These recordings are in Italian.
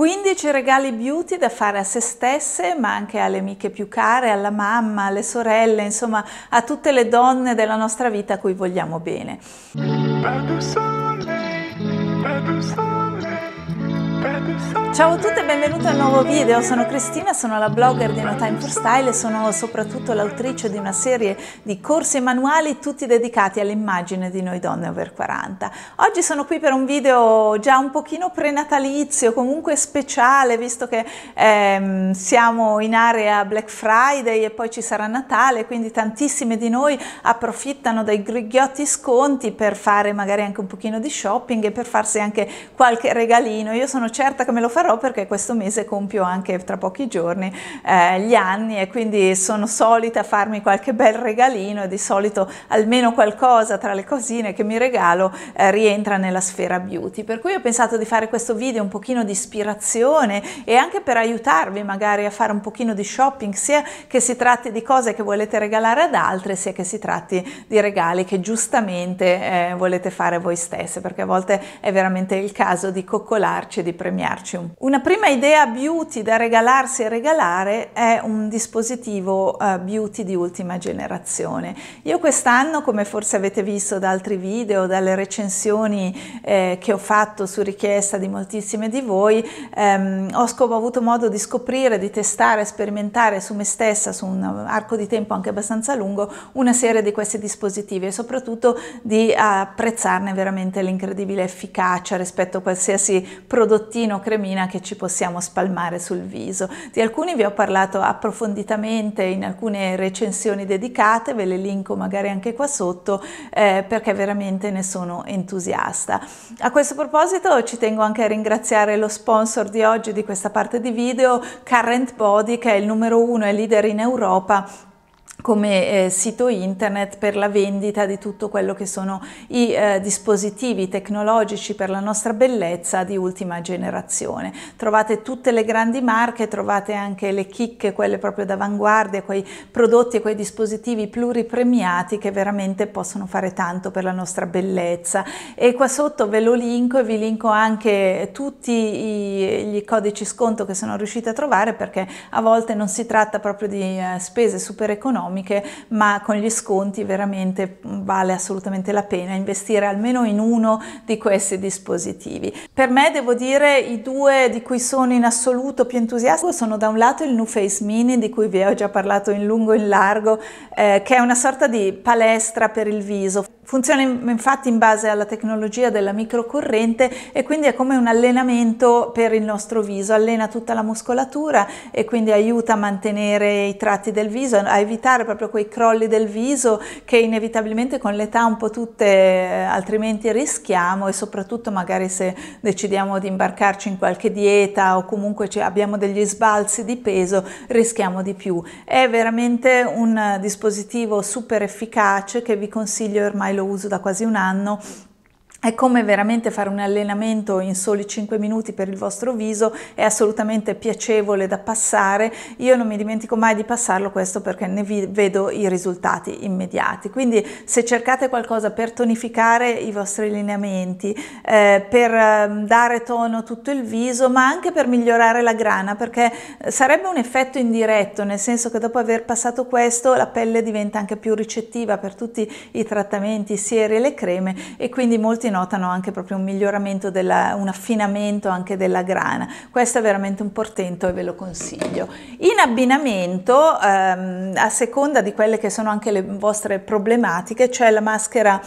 15 regali beauty da fare a se stesse, ma anche alle amiche più care, alla mamma, alle sorelle, insomma a tutte le donne della nostra vita a cui vogliamo bene. Ciao a tutti e benvenuti a un nuovo video, sono Cristina, sono la blogger di No Time for Style e sono soprattutto l'autrice di una serie di corsi e manuali tutti dedicati all'immagine di noi donne over 40. Oggi sono qui per un video già un pochino prenatalizio, comunque speciale, visto che ehm, siamo in area Black Friday e poi ci sarà Natale, quindi tantissime di noi approfittano dei grigliotti sconti per fare magari anche un pochino di shopping e per farsi anche qualche regalino. Io sono certa certa che me lo farò perché questo mese compio anche tra pochi giorni eh, gli anni e quindi sono solita farmi qualche bel regalino e di solito almeno qualcosa tra le cosine che mi regalo eh, rientra nella sfera beauty. Per cui ho pensato di fare questo video un pochino di ispirazione e anche per aiutarvi magari a fare un pochino di shopping, sia che si tratti di cose che volete regalare ad altre sia che si tratti di regali che giustamente eh, volete fare voi stesse, perché a volte è veramente il caso di coccolarci e di premiare risparmiarci. Una prima idea beauty da regalarsi e regalare è un dispositivo eh, beauty di ultima generazione. Io quest'anno, come forse avete visto da altri video, dalle recensioni eh, che ho fatto su richiesta di moltissime di voi, ehm, ho avuto modo di scoprire, di testare, sperimentare su me stessa, su un arco di tempo anche abbastanza lungo, una serie di questi dispositivi e soprattutto di apprezzarne veramente l'incredibile efficacia rispetto a qualsiasi prodottino meno cremina che ci possiamo spalmare sul viso. Di alcuni vi ho parlato approfonditamente in alcune recensioni dedicate, ve le linko magari anche qua sotto eh, perché veramente ne sono entusiasta. A questo proposito ci tengo anche a ringraziare lo sponsor di oggi di questa parte di video, Current Body che è il numero uno e leader in Europa come eh, sito internet per la vendita di tutto quello che sono i eh, dispositivi tecnologici per la nostra bellezza di ultima generazione. Trovate tutte le grandi marche, trovate anche le chicche, quelle proprio d'avanguardia, quei prodotti e quei dispositivi pluripremiati che veramente possono fare tanto per la nostra bellezza. E qua sotto ve lo linko e vi linko anche tutti i, gli codici sconto che sono riuscita a trovare perché a volte non si tratta proprio di eh, spese super economiche economiche, ma con gli sconti veramente mm, vale assolutamente la pena investire almeno in uno di questi dispositivi. Per me devo dire i due di cui sono in assoluto più entusiasta sono da un lato il New Face Mini di cui vi ho già parlato in lungo e in largo, eh, che è una sorta di palestra per il viso Funziona infatti in base alla tecnologia della microcorrente e quindi è come un allenamento per il nostro viso, allena tutta la muscolatura e quindi aiuta a mantenere i tratti del viso, a evitare proprio quei crolli del viso che inevitabilmente con l'età un po' tutte eh, altrimenti rischiamo e soprattutto magari se decidiamo di imbarcarci in qualche dieta o comunque abbiamo degli sbalzi di peso rischiamo di più. È veramente un dispositivo super efficace che vi consiglio ormai lo lo uso da quasi un anno è come veramente fare un allenamento in soli 5 minuti per il vostro viso, è assolutamente piacevole da passare, io non mi dimentico mai di passarlo questo perché ne vedo i risultati immediati. Quindi se cercate qualcosa per tonificare i vostri lineamenti, eh, per ehm, dare tono a tutto il viso, ma anche per migliorare la grana, perché eh, sarebbe un effetto indiretto, nel senso che dopo aver passato questo la pelle diventa anche più ricettiva per tutti i trattamenti, i sieri e le creme e quindi molti notano anche proprio un miglioramento, della, un affinamento anche della grana. Questo è veramente un portento e ve lo consiglio. In abbinamento, ehm, a seconda di quelle che sono anche le vostre problematiche, c'è cioè la maschera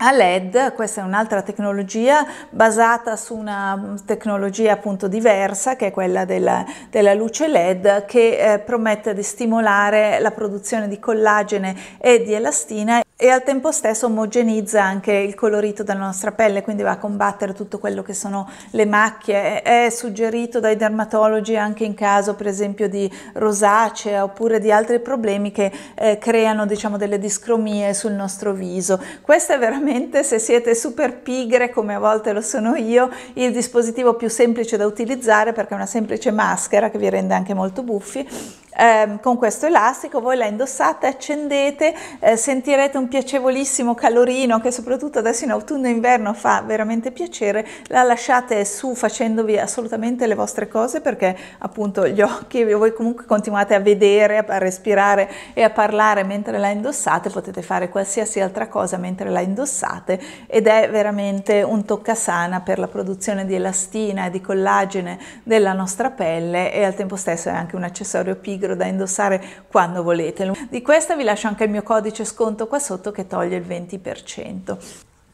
a LED, questa è un'altra tecnologia basata su una tecnologia appunto diversa che è quella della, della luce LED che eh, promette di stimolare la produzione di collagene e di elastina e al tempo stesso omogenizza anche il colorito della nostra pelle, quindi va a combattere tutto quello che sono le macchie. È suggerito dai dermatologi anche in caso per esempio di rosacea oppure di altri problemi che eh, creano diciamo delle discromie sul nostro viso. Questo è veramente, se siete super pigre come a volte lo sono io, il dispositivo più semplice da utilizzare perché è una semplice maschera che vi rende anche molto buffi Ehm, con questo elastico, voi la indossate, accendete, eh, sentirete un piacevolissimo calorino che soprattutto adesso in autunno e inverno fa veramente piacere, la lasciate su facendovi assolutamente le vostre cose perché appunto gli occhi, voi comunque continuate a vedere, a respirare e a parlare mentre la indossate, potete fare qualsiasi altra cosa mentre la indossate ed è veramente un toccasana per la produzione di elastina e di collagene della nostra pelle e al tempo stesso è anche un accessorio pigro libero da indossare quando volete. Di questa vi lascio anche il mio codice sconto qua sotto che toglie il 20%.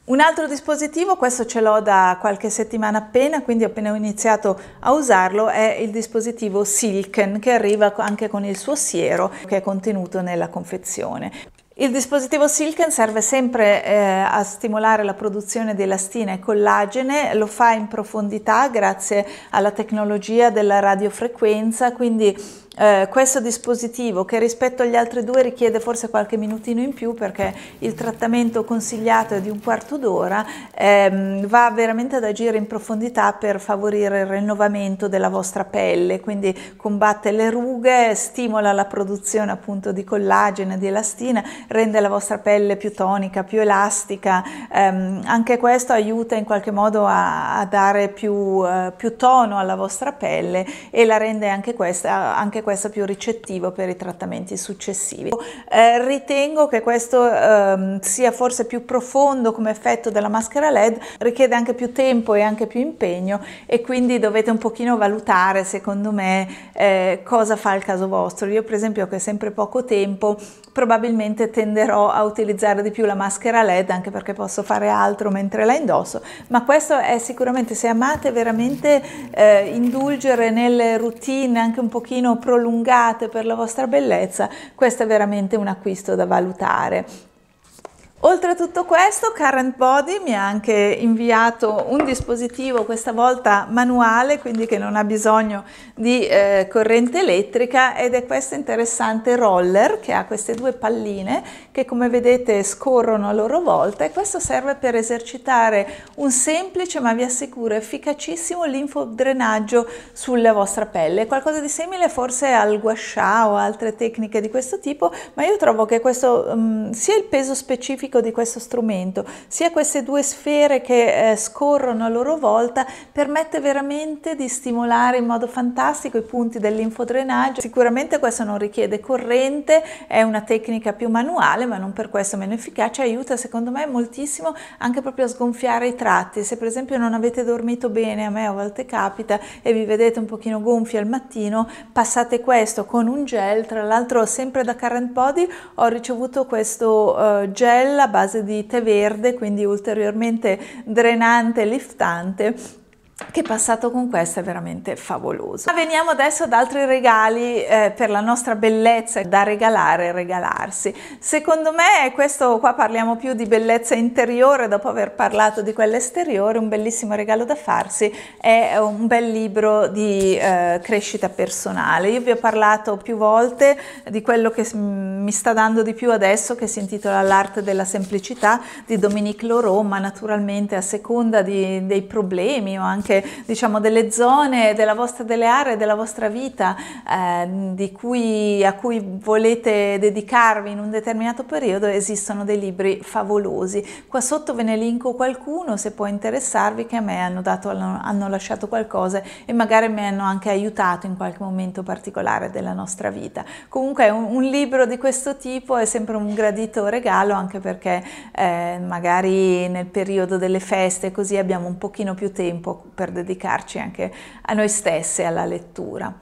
Un altro dispositivo, questo ce l'ho da qualche settimana appena, quindi appena ho iniziato a usarlo, è il dispositivo Silken che arriva anche con il suo siero che è contenuto nella confezione. Il dispositivo Silken serve sempre eh, a stimolare la produzione di elastina e collagene, lo fa in profondità grazie alla tecnologia della radiofrequenza, quindi eh, questo dispositivo che rispetto agli altri due richiede forse qualche minutino in più perché il trattamento consigliato è di un quarto d'ora, ehm, va veramente ad agire in profondità per favorire il rinnovamento della vostra pelle, quindi combatte le rughe, stimola la produzione appunto di collagene, di elastina, rende la vostra pelle più tonica, più elastica, ehm, anche questo aiuta in qualche modo a, a dare più, eh, più, tono alla vostra pelle e la rende anche questa anche anche questo più ricettivo per i trattamenti successivi. Eh, ritengo che questo ehm, sia forse più profondo come effetto della maschera LED, richiede anche più tempo e anche più impegno e quindi dovete un pochino valutare secondo me eh, cosa fa il caso vostro. Io per esempio che ho sempre poco tempo probabilmente tenderò a utilizzare di più la maschera LED anche perché posso fare altro mentre la indosso, ma questo è sicuramente se amate veramente eh, indulgere nelle routine anche un pochino pro prolungate per la vostra bellezza, questo è veramente un acquisto da valutare Oltre a tutto questo, Current Body mi ha anche inviato un dispositivo, questa volta manuale, quindi che non ha bisogno di eh, corrente elettrica, ed è questo interessante roller che ha queste due palline che come vedete scorrono a loro volta e questo serve per esercitare un semplice ma vi assicuro efficacissimo linfodrenaggio sulla vostra pelle. Qualcosa di simile forse al gua sha o altre tecniche di questo tipo, ma io trovo che questo mh, mm, sia il peso specifico specifico di questo strumento, sia queste due sfere che eh, scorrono a loro volta, permette veramente di stimolare in modo fantastico i punti dell'infodrenaggio. Sicuramente questo non richiede corrente, è una tecnica più manuale, ma non per questo meno efficace, aiuta secondo me moltissimo anche proprio a sgonfiare i tratti. Se per esempio non avete dormito bene, a me a volte capita, e vi vedete un pochino gonfi al mattino, passate questo con un gel, tra l'altro sempre da Current Body ho ricevuto questo uh, gel a base di tè verde, quindi ulteriormente drenante e liftante che passato con questo è veramente favoloso. Ma veniamo adesso ad altri regali eh, per la nostra bellezza da regalare e regalarsi. Secondo me questo qua parliamo più di bellezza interiore dopo aver parlato di quella esteriore, un bellissimo regalo da farsi è un bel libro di eh, crescita personale. Io vi ho parlato più volte di quello che mi sta dando di più adesso che si intitola L'arte della semplicità di Dominique Lorò, ma naturalmente a seconda di, dei problemi o anche anche diciamo, delle zone della vostra, delle aree della vostra vita eh, cui, a cui volete dedicarvi in un determinato periodo, esistono dei libri favolosi. Qua sotto ve ne linko qualcuno se può interessarvi che a me hanno, dato, hanno lasciato qualcosa e magari mi hanno anche aiutato in qualche momento particolare della nostra vita. Comunque un, un libro di questo tipo è sempre un gradito regalo anche perché eh, magari nel periodo delle feste così abbiamo un pochino più tempo per dedicarci anche a noi stesse, alla lettura.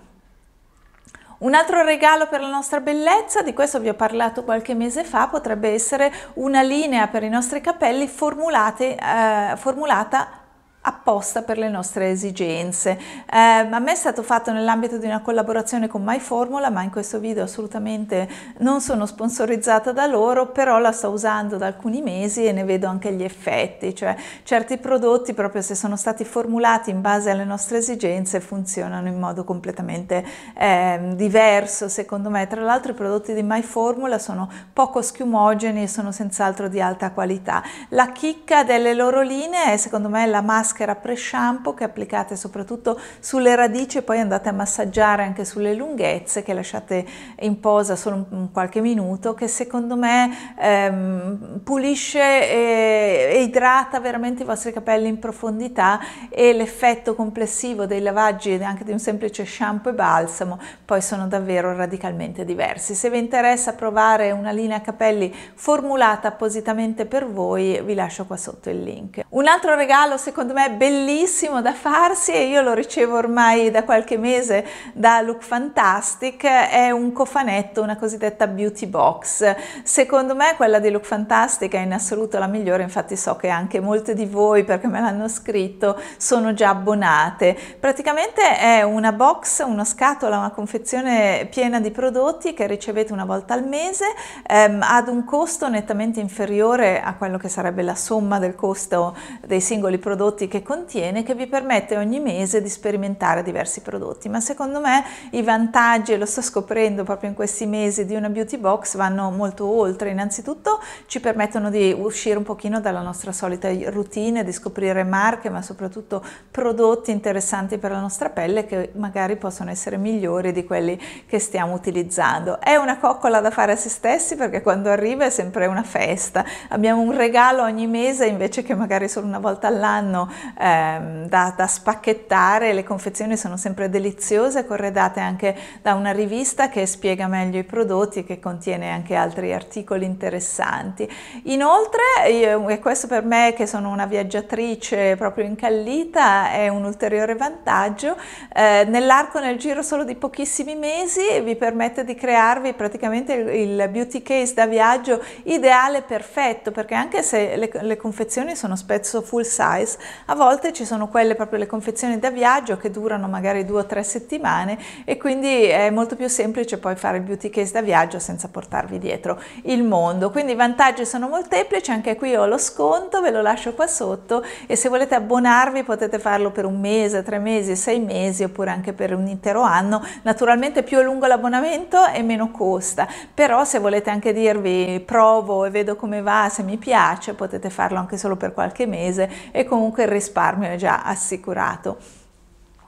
Un altro regalo per la nostra bellezza, di questo vi ho parlato qualche mese fa, potrebbe essere una linea per i nostri capelli eh, formulata apposta per le nostre esigenze. Eh, a me è stato fatto nell'ambito di una collaborazione con MyFormula, ma in questo video assolutamente non sono sponsorizzata da loro, però la sto usando da alcuni mesi e ne vedo anche gli effetti, cioè certi prodotti proprio se sono stati formulati in base alle nostre esigenze funzionano in modo completamente eh, diverso secondo me. Tra l'altro i prodotti di MyFormula sono poco schiumogeni e sono senz'altro di alta qualità. La chicca delle loro linee è secondo me la massima maschera pre-shampoo che applicate soprattutto sulle radici e poi andate a massaggiare anche sulle lunghezze che lasciate in posa solo un qualche minuto che secondo me ehm, pulisce e, e idrata veramente i vostri capelli in profondità e l'effetto complessivo dei lavaggi e anche di un semplice shampoo e balsamo poi sono davvero radicalmente diversi. Se vi interessa provare una linea capelli formulata appositamente per voi vi lascio qua sotto il link. Un altro regalo secondo me me bellissimo da farsi e io lo ricevo ormai da qualche mese da Look Fantastic, è un cofanetto, una cosiddetta beauty box. Secondo me quella di Look Fantastic è in assoluto la migliore, infatti so che anche molte di voi, perché me l'hanno scritto, sono già abbonate. Praticamente è una box, una scatola, una confezione piena di prodotti che ricevete una volta al mese ehm, ad un costo nettamente inferiore a quello che sarebbe la somma del costo dei singoli prodotti che contiene che vi permette ogni mese di sperimentare diversi prodotti, ma secondo me i vantaggi, e lo sto scoprendo proprio in questi mesi, di una beauty box vanno molto oltre. Innanzitutto ci permettono di uscire un pochino dalla nostra solita routine, di scoprire marche, ma soprattutto prodotti interessanti per la nostra pelle che magari possono essere migliori di quelli che stiamo utilizzando. È una coccola da fare a se stessi perché quando arriva è sempre una festa. Abbiamo un regalo ogni mese invece che magari solo una volta all'anno ehm, da, da, spacchettare, le confezioni sono sempre deliziose, corredate anche da una rivista che spiega meglio i prodotti e che contiene anche altri articoli interessanti. Inoltre, io, e questo per me che sono una viaggiatrice proprio incallita, è un ulteriore vantaggio, eh, nell'arco, nel giro solo di pochissimi mesi, vi permette di crearvi praticamente il, il beauty case da viaggio ideale, perfetto, perché anche se le, le confezioni sono spesso full size, a volte ci sono quelle proprio le confezioni da viaggio che durano magari due o tre settimane e quindi è molto più semplice poi fare il beauty case da viaggio senza portarvi dietro il mondo. Quindi i vantaggi sono molteplici, anche qui ho lo sconto, ve lo lascio qua sotto e se volete abbonarvi potete farlo per un mese, tre mesi, sei mesi oppure anche per un intero anno. Naturalmente più è lungo l'abbonamento e meno costa, però se volete anche dirvi provo e vedo come va, se mi piace, potete farlo anche solo per qualche mese e comunque il risparmio è già assicurato.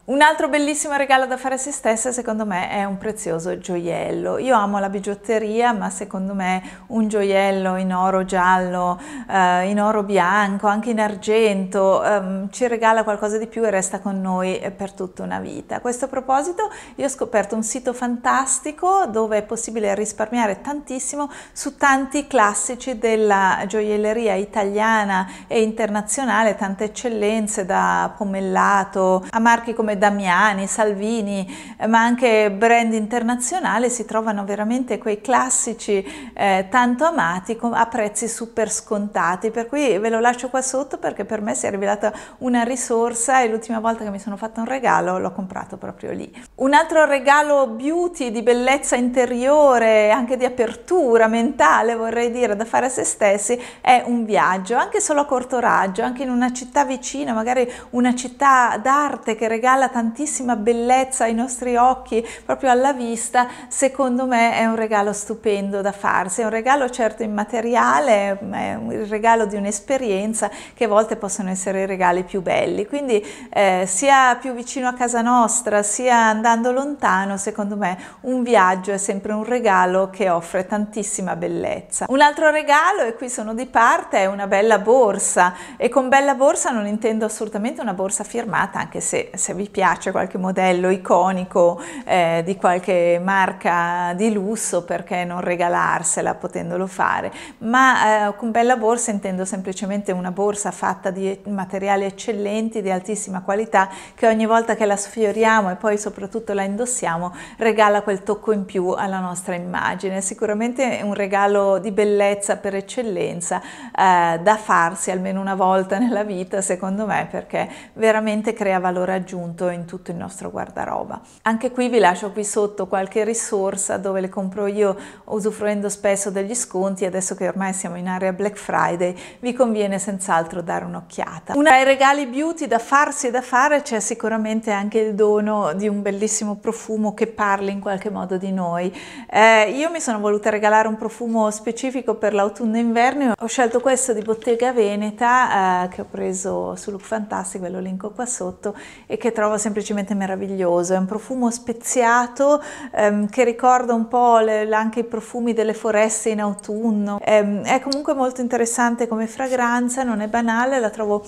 Un altro bellissimo regalo da fare a se stessa secondo me è un prezioso gioiello. Io amo la bigiotteria ma secondo me un gioiello in oro giallo, eh, in oro bianco, anche in argento ehm, ci regala qualcosa di più e resta con noi eh, per tutta una vita. A questo proposito io ho scoperto un sito fantastico dove è possibile risparmiare tantissimo su tanti classici della gioielleria italiana e internazionale, tante eccellenze da pomellato a marchi come come Damiani, Salvini, eh, ma anche brand internazionali, si trovano veramente quei classici eh, tanto amati a prezzi super scontati. Per cui ve lo lascio qua sotto perché per me si è rivelata una risorsa e l'ultima volta che mi sono fatto un regalo l'ho comprato proprio lì. Un altro regalo beauty di bellezza interiore, anche di apertura mentale, vorrei dire, da fare a se stessi è un viaggio, anche solo a corto raggio, anche in una città vicina, magari una città d'arte che regala regala tantissima bellezza ai nostri occhi, proprio alla vista, secondo me è un regalo stupendo da farsi, è un regalo certo immateriale, è il regalo di un'esperienza che a volte possono essere i regali più belli, quindi eh, sia più vicino a casa nostra, sia andando lontano, secondo me un viaggio è sempre un regalo che offre tantissima bellezza. Un altro regalo, e qui sono di parte, è una bella borsa e con bella borsa non intendo assolutamente una borsa firmata, anche se se vi piace qualche modello iconico eh, di qualche marca di lusso, perché non regalarsela potendolo fare? Ma eh, con bella borsa intendo semplicemente una borsa fatta di materiali eccellenti, di altissima qualità, che ogni volta che la sfioriamo e poi soprattutto la indossiamo regala quel tocco in più alla nostra immagine. Sicuramente è un regalo di bellezza per eccellenza eh, da farsi almeno una volta nella vita, secondo me, perché veramente crea valore aggiunto tutto in tutto il nostro guardaroba. Anche qui vi lascio qui sotto qualche risorsa dove le compro io usufruendo spesso degli sconti, adesso che ormai siamo in area Black Friday vi conviene senz'altro dare un'occhiata. Una dei regali beauty da farsi e da fare c'è sicuramente anche il dono di un bellissimo profumo che parli in qualche modo di noi. Eh, io mi sono voluta regalare un profumo specifico per l'autunno e inverno, ho scelto questo di Bottega Veneta eh, che ho preso su Look Fantastic, ve lo linko qua sotto e che trovo trova semplicemente meraviglioso, è un profumo speziato ehm, che ricorda un po' le, anche i profumi delle foreste in autunno, ehm, è comunque molto interessante come fragranza, non è banale, la trovo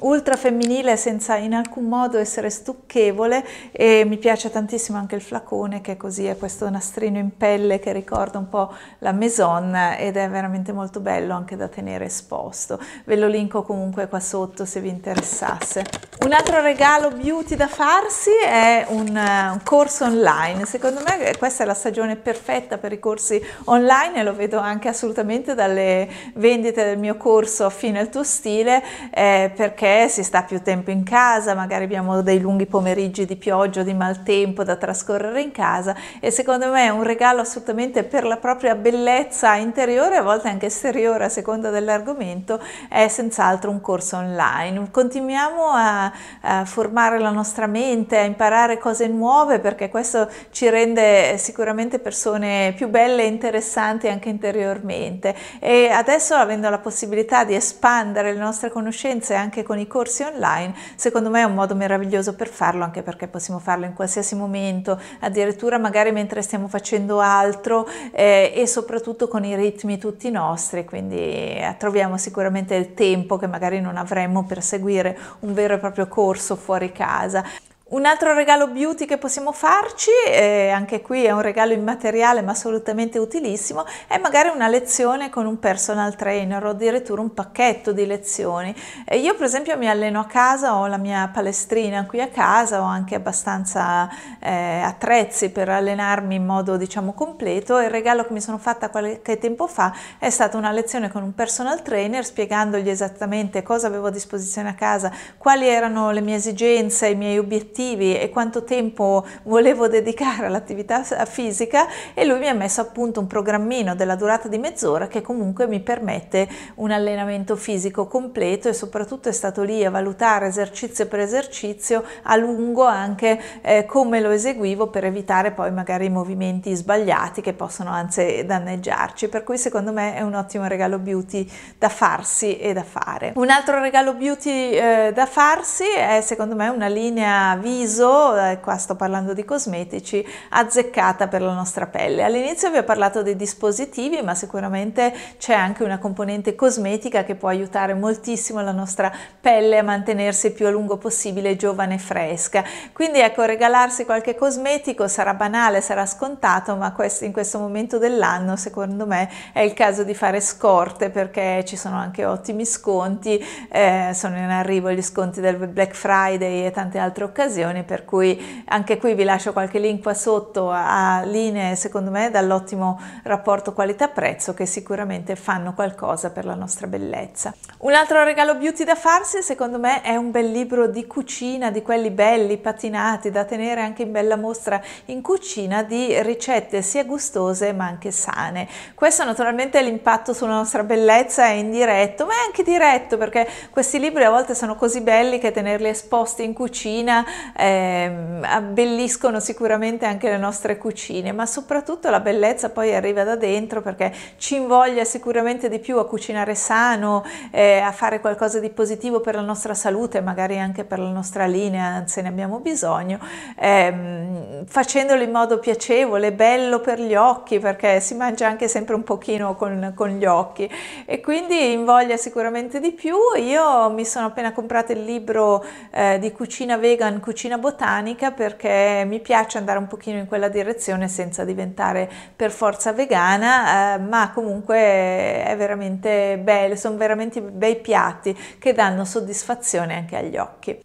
ultra femminile senza in alcun modo essere stucchevole e mi piace tantissimo anche il flacone che è così è questo nastrino in pelle che ricorda un po' la maison ed è veramente molto bello anche da tenere esposto ve lo linko comunque qua sotto se vi interessasse un altro regalo beauty da farsi è un, eh, un corso online secondo me questa è la stagione perfetta per i corsi online e lo vedo anche assolutamente dalle vendite del mio corso fino al tuo stile eh, perché perché si sta più tempo in casa, magari abbiamo dei lunghi pomeriggi di pioggia o di maltempo da trascorrere in casa e secondo me è un regalo assolutamente per la propria bellezza interiore, a volte anche esteriore a seconda dell'argomento, è senz'altro un corso online. Continuiamo a, a formare la nostra mente, a imparare cose nuove perché questo ci rende sicuramente persone più belle e interessanti anche interiormente e adesso avendo la possibilità di espandere le nostre conoscenze anche con con i corsi online, secondo me è un modo meraviglioso per farlo, anche perché possiamo farlo in qualsiasi momento, addirittura magari mentre stiamo facendo altro eh, e soprattutto con i ritmi tutti nostri, quindi eh, troviamo sicuramente il tempo che magari non avremmo per seguire un vero e proprio corso fuori casa. Un altro regalo beauty che possiamo farci, eh, anche qui è un regalo immateriale ma assolutamente utilissimo, è magari una lezione con un personal trainer o addirittura un pacchetto di lezioni. Eh, io per esempio mi alleno a casa, ho la mia palestrina qui a casa, ho anche abbastanza eh, attrezzi per allenarmi in modo diciamo completo e il regalo che mi sono fatta qualche tempo fa è stata una lezione con un personal trainer spiegandogli esattamente cosa avevo a disposizione a casa, quali erano le mie esigenze, i miei obiettivi obiettivi e quanto tempo volevo dedicare all'attività fisica e lui mi ha messo a punto un programmino della durata di mezz'ora che comunque mi permette un allenamento fisico completo e soprattutto è stato lì a valutare esercizio per esercizio a lungo anche eh, come lo eseguivo per evitare poi magari i movimenti sbagliati che possono anzi danneggiarci per cui secondo me è un ottimo regalo beauty da farsi e da fare un altro regalo beauty eh, da farsi è secondo me una linea avviso, eh, qua sto parlando di cosmetici, azzeccata per la nostra pelle. All'inizio vi ho parlato dei dispositivi, ma sicuramente c'è anche una componente cosmetica che può aiutare moltissimo la nostra pelle a mantenersi il più a lungo possibile giovane e fresca. Quindi ecco, regalarsi qualche cosmetico sarà banale, sarà scontato, ma in questo momento dell'anno secondo me è il caso di fare scorte perché ci sono anche ottimi sconti, eh, sono in arrivo gli sconti del Black Friday e tante altre occasioni occasioni, per cui anche qui vi lascio qualche link qua sotto a linee, secondo me, dall'ottimo rapporto qualità-prezzo che sicuramente fanno qualcosa per la nostra bellezza. Un altro regalo beauty da farsi, secondo me, è un bel libro di cucina, di quelli belli, patinati, da tenere anche in bella mostra in cucina, di ricette sia gustose ma anche sane. Questo naturalmente l'impatto sulla nostra bellezza è indiretto, ma è anche diretto perché questi libri a volte sono così belli che tenerli esposti in cucina eh, abbelliscono sicuramente anche le nostre cucine, ma soprattutto la bellezza poi arriva da dentro perché ci invoglia sicuramente di più a cucinare sano, eh, a fare qualcosa di positivo per la nostra salute, magari anche per la nostra linea, se ne abbiamo bisogno, eh, facendolo in modo piacevole, bello per gli occhi, perché si mangia anche sempre un pochino con, con gli occhi e quindi invoglia sicuramente di più. Io mi sono appena comprato il libro eh, di cucina vegan, cucina cucina botanica perché mi piace andare un pochino in quella direzione senza diventare per forza vegana, eh, ma comunque è veramente bello, sono veramente bei piatti che danno soddisfazione anche agli occhi.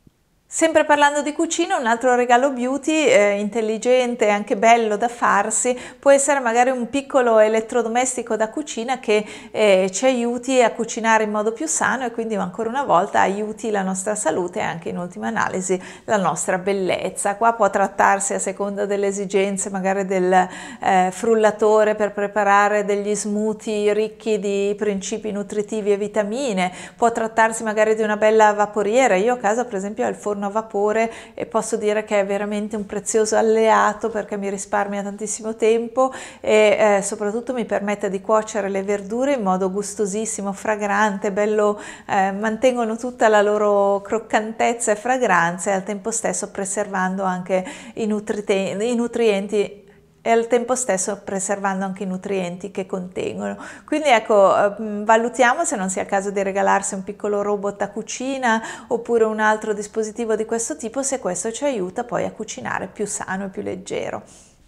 Sempre parlando di cucina, un altro regalo beauty eh, intelligente e anche bello da farsi può essere magari un piccolo elettrodomestico da cucina che eh, ci aiuti a cucinare in modo più sano e quindi ancora una volta aiuti la nostra salute e anche in ultima analisi la nostra bellezza. Qua può trattarsi a seconda delle esigenze magari del eh, frullatore per preparare degli smoothie ricchi di principi nutritivi e vitamine, può trattarsi magari di una bella vaporiera. Io a casa per esempio ho il forno forno a vapore e posso dire che è veramente un prezioso alleato perché mi risparmia tantissimo tempo e eh, soprattutto mi permette di cuocere le verdure in modo gustosissimo, fragrante, bello, eh, mantengono tutta la loro croccantezza e fragranza e al tempo stesso preservando anche i, nutri i nutrienti e al tempo stesso preservando anche i nutrienti che contengono. Quindi ecco, ehm, valutiamo se non sia il caso di regalarsi un piccolo robot a cucina oppure un altro dispositivo di questo tipo se questo ci aiuta poi a cucinare più sano e più leggero.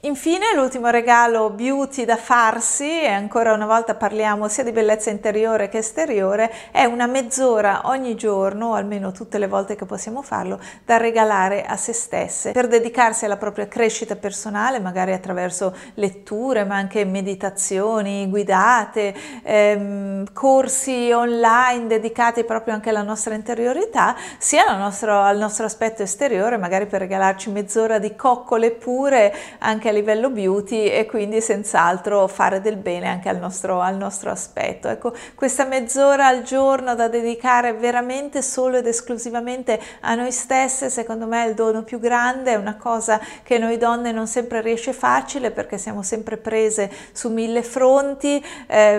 Infine l'ultimo regalo beauty da farsi, e ancora una volta parliamo sia di bellezza interiore che esteriore, è una mezz'ora ogni giorno, o almeno tutte le volte che possiamo farlo, da regalare a se stesse per dedicarsi alla propria crescita personale, magari attraverso letture, ma anche meditazioni guidate, ehm, corsi online dedicati proprio anche alla nostra interiorità, sia al nostro, al nostro aspetto esteriore, magari per regalarci mezz'ora di coccole pure anche livello beauty e quindi senz'altro fare del bene anche al nostro, al nostro aspetto. Ecco, questa mezz'ora al giorno da dedicare veramente solo ed esclusivamente a noi stesse, secondo me è il dono più grande, è una cosa che noi donne non sempre riesce facile perché siamo sempre prese su mille fronti, eh,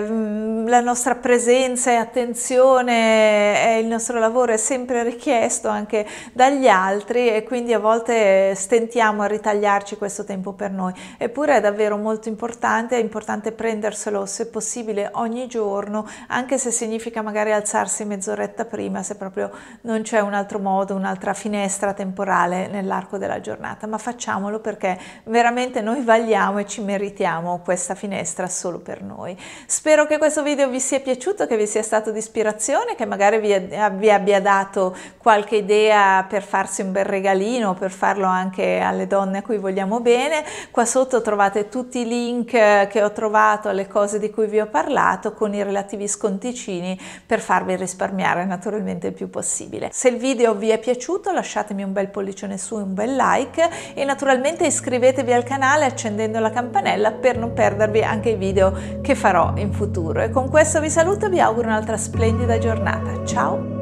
la nostra presenza e attenzione e il nostro lavoro è sempre richiesto anche dagli altri e quindi a volte stentiamo a ritagliarci questo tempo per noi noi, eppure è davvero molto importante, è importante prenderselo se possibile ogni giorno, anche se significa magari alzarsi mezz'oretta prima, se proprio non c'è un altro modo, un'altra finestra temporale nell'arco della giornata, ma facciamolo perché veramente noi valiamo e ci meritiamo questa finestra solo per noi. Spero che questo video vi sia piaciuto, che vi sia stato di ispirazione, che magari vi, vi abbia dato qualche idea per farsi un bel regalino, per farlo anche alle donne a cui vogliamo bene. Qua sotto trovate tutti i link eh, che ho trovato alle cose di cui vi ho parlato con i relativi sconticini per farvi risparmiare naturalmente il più possibile. Se il video vi è piaciuto lasciatemi un bel pollicione su e un bel like e naturalmente iscrivetevi al canale accendendo la campanella per non perdervi anche i video che farò in futuro. E con questo vi saluto e vi auguro un'altra splendida giornata. Ciao!